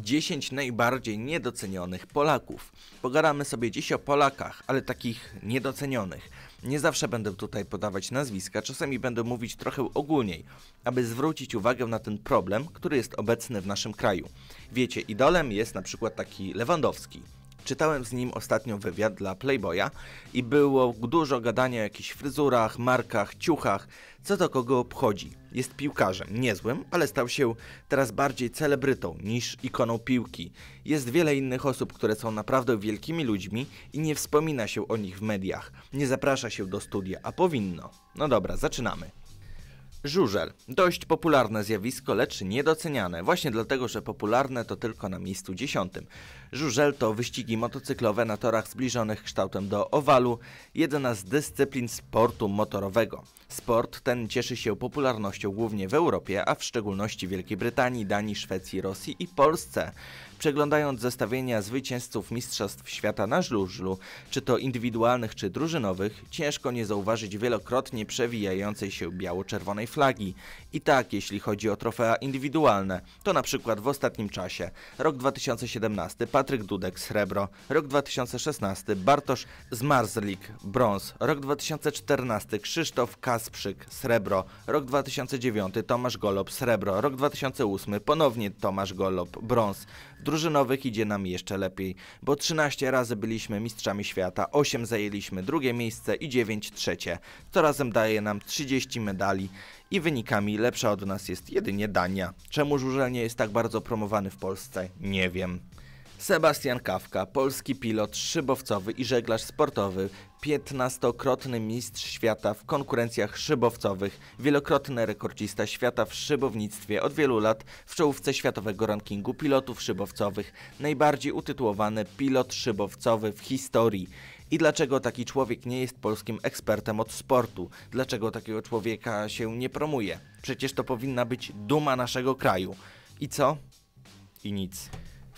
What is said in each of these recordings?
10 najbardziej niedocenionych Polaków. Pogadamy sobie dziś o Polakach, ale takich niedocenionych. Nie zawsze będę tutaj podawać nazwiska, czasami będę mówić trochę ogólniej, aby zwrócić uwagę na ten problem, który jest obecny w naszym kraju. Wiecie, idolem jest na przykład taki Lewandowski. Czytałem z nim ostatnio wywiad dla Playboya i było dużo gadania o jakichś fryzurach, markach, ciuchach, co to kogo obchodzi. Jest piłkarzem, niezłym, ale stał się teraz bardziej celebrytą niż ikoną piłki. Jest wiele innych osób, które są naprawdę wielkimi ludźmi i nie wspomina się o nich w mediach. Nie zaprasza się do studia, a powinno. No dobra, zaczynamy. Żużel. Dość popularne zjawisko, lecz niedoceniane. Właśnie dlatego, że popularne to tylko na miejscu dziesiątym. Żużel to wyścigi motocyklowe na torach zbliżonych kształtem do owalu, jedna z dyscyplin sportu motorowego. Sport ten cieszy się popularnością głównie w Europie, a w szczególności Wielkiej Brytanii, Danii, Szwecji, Rosji i Polsce. Przeglądając zestawienia zwycięzców Mistrzostw Świata na żużlu, czy to indywidualnych, czy drużynowych, ciężko nie zauważyć wielokrotnie przewijającej się biało-czerwonej flagi. I tak, jeśli chodzi o trofea indywidualne, to na przykład w ostatnim czasie rok 2017 Patryk Dudek srebro, rok 2016 Bartosz Zmarzlik brąz, rok 2014 Krzysztof Kasprzyk srebro, rok 2009 Tomasz Golob srebro, rok 2008 ponownie Tomasz Golob brąz, drużynowych idzie nam jeszcze lepiej, bo 13 razy byliśmy mistrzami świata, 8 zajęliśmy drugie miejsce i 9 trzecie. To razem daje nam 30 medali i wynikami lepsza od nas jest jedynie Dania. Czemu żużelnie nie jest tak bardzo promowany w Polsce? Nie wiem. Sebastian Kawka, polski pilot szybowcowy i żeglarz sportowy, piętnastokrotny mistrz świata w konkurencjach szybowcowych, wielokrotny rekordzista świata w szybownictwie od wielu lat w czołówce światowego rankingu pilotów szybowcowych, najbardziej utytułowany pilot szybowcowy w historii. I dlaczego taki człowiek nie jest polskim ekspertem od sportu? Dlaczego takiego człowieka się nie promuje? Przecież to powinna być duma naszego kraju. I co? I nic.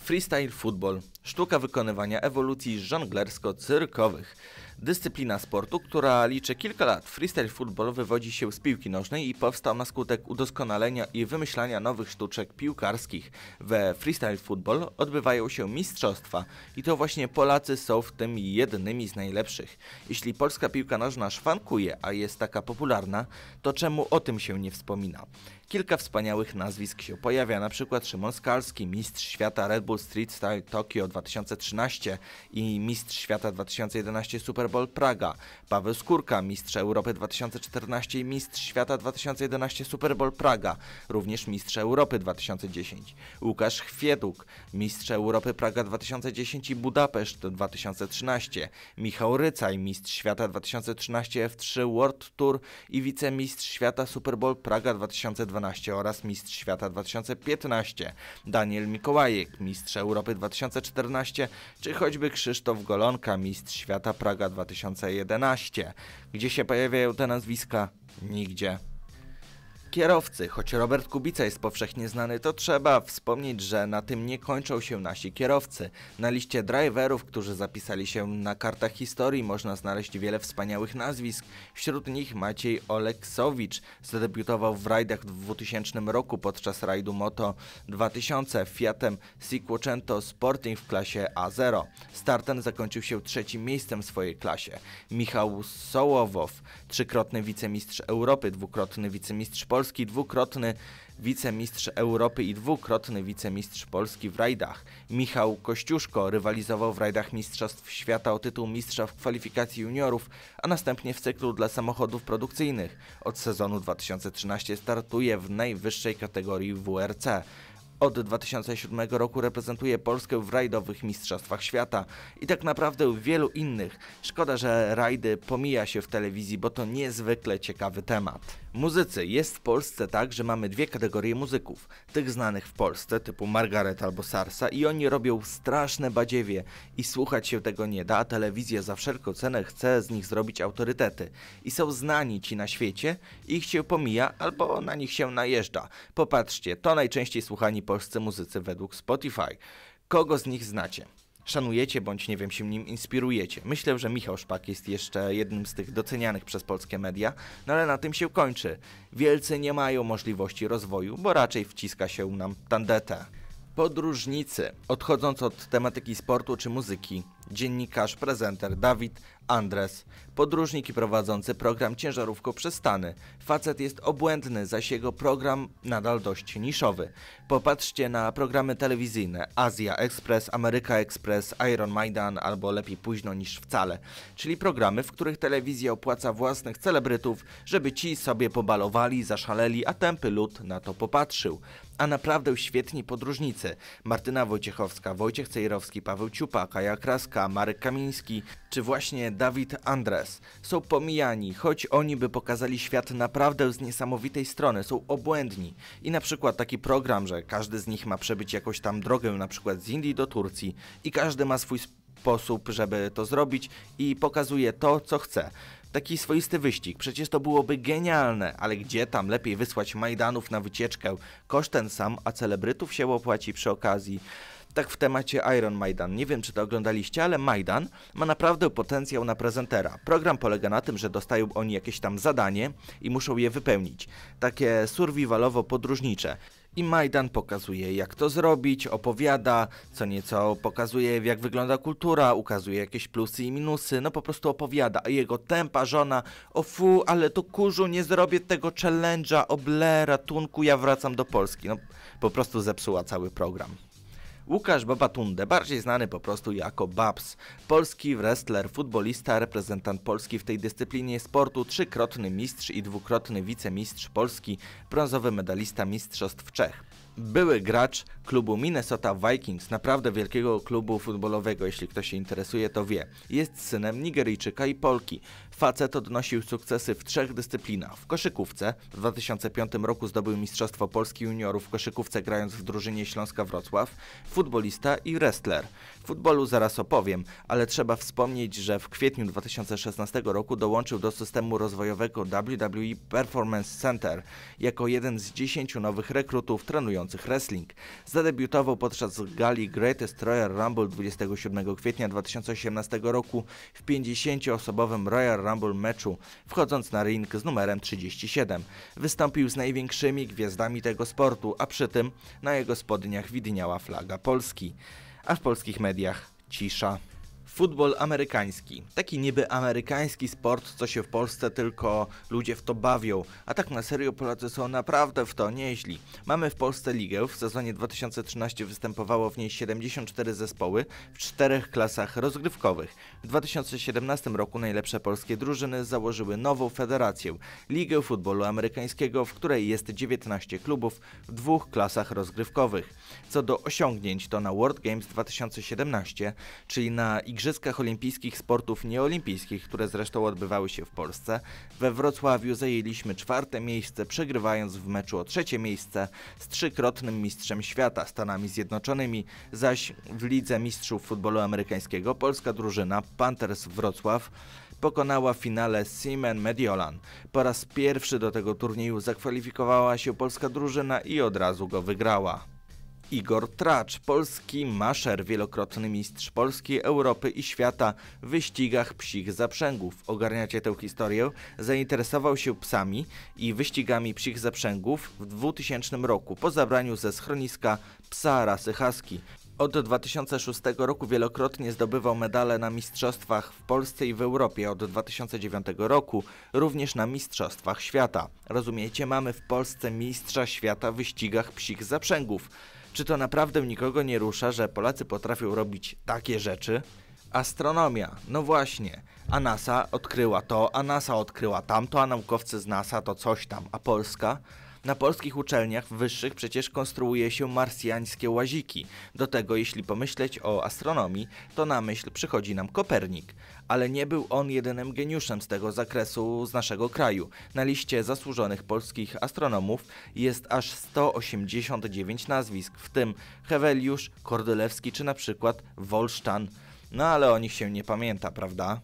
Freestyle Football. Sztuka wykonywania ewolucji żonglersko-cyrkowych. Dyscyplina sportu, która liczy kilka lat. Freestyle football wywodzi się z piłki nożnej i powstał na skutek udoskonalenia i wymyślania nowych sztuczek piłkarskich. We freestyle football odbywają się mistrzostwa i to właśnie Polacy są w tym jednymi z najlepszych. Jeśli polska piłka nożna szwankuje, a jest taka popularna, to czemu o tym się nie wspomina? Kilka wspaniałych nazwisk się pojawia, na przykład Szymon Skalski, mistrz świata Red Bull Street Style Tokio 2013 i mistrz świata 2011 Super Bowl Praga. Paweł Skórka, mistrz Europy 2014 i mistrz świata 2011 Super Bowl Praga, również mistrz Europy 2010. Łukasz Chwieduk, mistrz Europy Praga 2010 i Budapeszt 2013. Michał Rycaj, mistrz świata 2013 F3 World Tour i wicemistrz świata Super Bowl Praga 2012 oraz mistrz świata 2015. Daniel Mikołajek, mistrz Europy 2014 2014, czy choćby Krzysztof Golonka, mistrz świata Praga 2011. Gdzie się pojawiają te nazwiska? Nigdzie kierowcy. Choć Robert Kubica jest powszechnie znany, to trzeba wspomnieć, że na tym nie kończą się nasi kierowcy. Na liście driverów, którzy zapisali się na kartach historii, można znaleźć wiele wspaniałych nazwisk. Wśród nich Maciej Oleksowicz. Zadebiutował w rajdach w 2000 roku podczas rajdu Moto 2000 Fiatem Cinquecento Sporting w klasie A0. Start ten zakończył się trzecim miejscem w swojej klasie. Michał Sołowow, trzykrotny wicemistrz Europy, dwukrotny wicemistrz Polski, Polski, dwukrotny wicemistrz Europy i dwukrotny wicemistrz Polski w rajdach. Michał Kościuszko rywalizował w rajdach Mistrzostw Świata o tytuł mistrza w kwalifikacji juniorów, a następnie w cyklu dla samochodów produkcyjnych. Od sezonu 2013 startuje w najwyższej kategorii WRC. Od 2007 roku reprezentuje Polskę w rajdowych mistrzostwach świata i tak naprawdę w wielu innych. Szkoda, że rajdy pomija się w telewizji, bo to niezwykle ciekawy temat. Muzycy. Jest w Polsce tak, że mamy dwie kategorie muzyków. Tych znanych w Polsce, typu Margaret albo Sarsa i oni robią straszne badziewie i słuchać się tego nie da, a telewizja za wszelką cenę chce z nich zrobić autorytety. I są znani ci na świecie, ich się pomija albo na nich się najeżdża. Popatrzcie, to najczęściej słuchani polscy muzycy według Spotify. Kogo z nich znacie? szanujecie, bądź nie wiem, się nim inspirujecie. Myślę, że Michał Szpak jest jeszcze jednym z tych docenianych przez polskie media, no ale na tym się kończy. Wielcy nie mają możliwości rozwoju, bo raczej wciska się nam tandetę. Podróżnicy. Odchodząc od tematyki sportu czy muzyki, dziennikarz, prezenter Dawid Andres. Podróżnik i prowadzący program ciężarówko przestany. Facet jest obłędny, zaś jego program nadal dość niszowy. Popatrzcie na programy telewizyjne Azja Express, Ameryka Express, Iron Maidan albo lepiej późno niż wcale. Czyli programy, w których telewizja opłaca własnych celebrytów, żeby ci sobie pobalowali, zaszaleli, a tępy lud na to popatrzył. A naprawdę świetni podróżnicy. Martyna Wojciechowska, Wojciech Cejrowski, Paweł Ciupa, Kaja Kraska, Marek Kamiński, czy właśnie Dawid Andres są pomijani, choć oni by pokazali świat naprawdę z niesamowitej strony, są obłędni. I na przykład taki program, że każdy z nich ma przebyć jakąś tam drogę, na przykład z Indii do Turcji i każdy ma swój sposób, żeby to zrobić i pokazuje to, co chce taki swoisty wyścig. Przecież to byłoby genialne, ale gdzie tam lepiej wysłać Majdanów na wycieczkę? Koszt ten sam, a celebrytów się opłaci przy okazji tak w temacie Iron Maidan. Nie wiem, czy to oglądaliście, ale Majdan ma naprawdę potencjał na prezentera. Program polega na tym, że dostają oni jakieś tam zadanie i muszą je wypełnić. Takie survivalowo-podróżnicze. I Majdan pokazuje, jak to zrobić, opowiada, co nieco pokazuje, jak wygląda kultura, ukazuje jakieś plusy i minusy, no po prostu opowiada. A jego tempa żona, o fu, ale to kurzu, nie zrobię tego challenge'a, oble, ratunku, ja wracam do Polski. No po prostu zepsuła cały program. Łukasz Babatunde, bardziej znany po prostu jako Babs. Polski wrestler, futbolista, reprezentant Polski w tej dyscyplinie sportu, trzykrotny mistrz i dwukrotny wicemistrz Polski, brązowy medalista Mistrzostw Czech. Były gracz klubu Minnesota Vikings, naprawdę wielkiego klubu futbolowego, jeśli ktoś się interesuje, to wie. Jest synem Nigeryjczyka i Polki. Facet odnosił sukcesy w trzech dyscyplinach. W koszykówce w 2005 roku zdobył Mistrzostwo Polski Juniorów w koszykówce grając w drużynie Śląska Wrocław, futbolista i wrestler. W futbolu zaraz opowiem, ale trzeba wspomnieć, że w kwietniu 2016 roku dołączył do systemu rozwojowego WWE Performance Center jako jeden z 10 nowych rekrutów trenujących wrestling. Zadebiutował podczas gali Greatest Royal Rumble 27 kwietnia 2018 roku w 50-osobowym Royal Rumble meczu, wchodząc na ring z numerem 37. Wystąpił z największymi gwiazdami tego sportu, a przy tym na jego spodniach widniała flaga Polski. A w polskich mediach cisza futbol amerykański. Taki niby amerykański sport, co się w Polsce tylko ludzie w to bawią, a tak na serio Polacy są naprawdę w to nieźli. Mamy w Polsce ligę, w sezonie 2013 występowało w niej 74 zespoły w czterech klasach rozgrywkowych. W 2017 roku najlepsze polskie drużyny założyły nową federację, Ligę Futbolu Amerykańskiego, w której jest 19 klubów w dwóch klasach rozgrywkowych. Co do osiągnięć to na World Games 2017, czyli na Igrzyskach Igrzyskach Olimpijskich Sportów Nieolimpijskich, które zresztą odbywały się w Polsce. We Wrocławiu zajęliśmy czwarte miejsce, przegrywając w meczu o trzecie miejsce z trzykrotnym mistrzem świata Stanami Zjednoczonymi, zaś w Lidze Mistrzów Futbolu Amerykańskiego polska drużyna Panthers Wrocław pokonała w finale Siemens Mediolan. Po raz pierwszy do tego turnieju zakwalifikowała się polska drużyna i od razu go wygrała. Igor Tracz, polski maszer, wielokrotny mistrz Polski, Europy i świata w wyścigach psich zaprzęgów. Ogarniacie tę historię? Zainteresował się psami i wyścigami psich zaprzęgów w 2000 roku po zabraniu ze schroniska psa rasy Husky. Od 2006 roku wielokrotnie zdobywał medale na mistrzostwach w Polsce i w Europie, od 2009 roku również na mistrzostwach świata. Rozumiecie, mamy w Polsce mistrza świata w wyścigach psich zaprzęgów. Czy to naprawdę nikogo nie rusza, że Polacy potrafią robić takie rzeczy? Astronomia, no właśnie. A NASA odkryła to, a NASA odkryła tamto, a naukowcy z NASA to coś tam, a Polska? Na polskich uczelniach wyższych przecież konstruuje się marsjańskie łaziki. Do tego, jeśli pomyśleć o astronomii, to na myśl przychodzi nam Kopernik. Ale nie był on jedynym geniuszem z tego zakresu z naszego kraju. Na liście zasłużonych polskich astronomów jest aż 189 nazwisk, w tym Heweliusz, Kordylewski czy na przykład Wolszczan. No ale o nich się nie pamięta, prawda?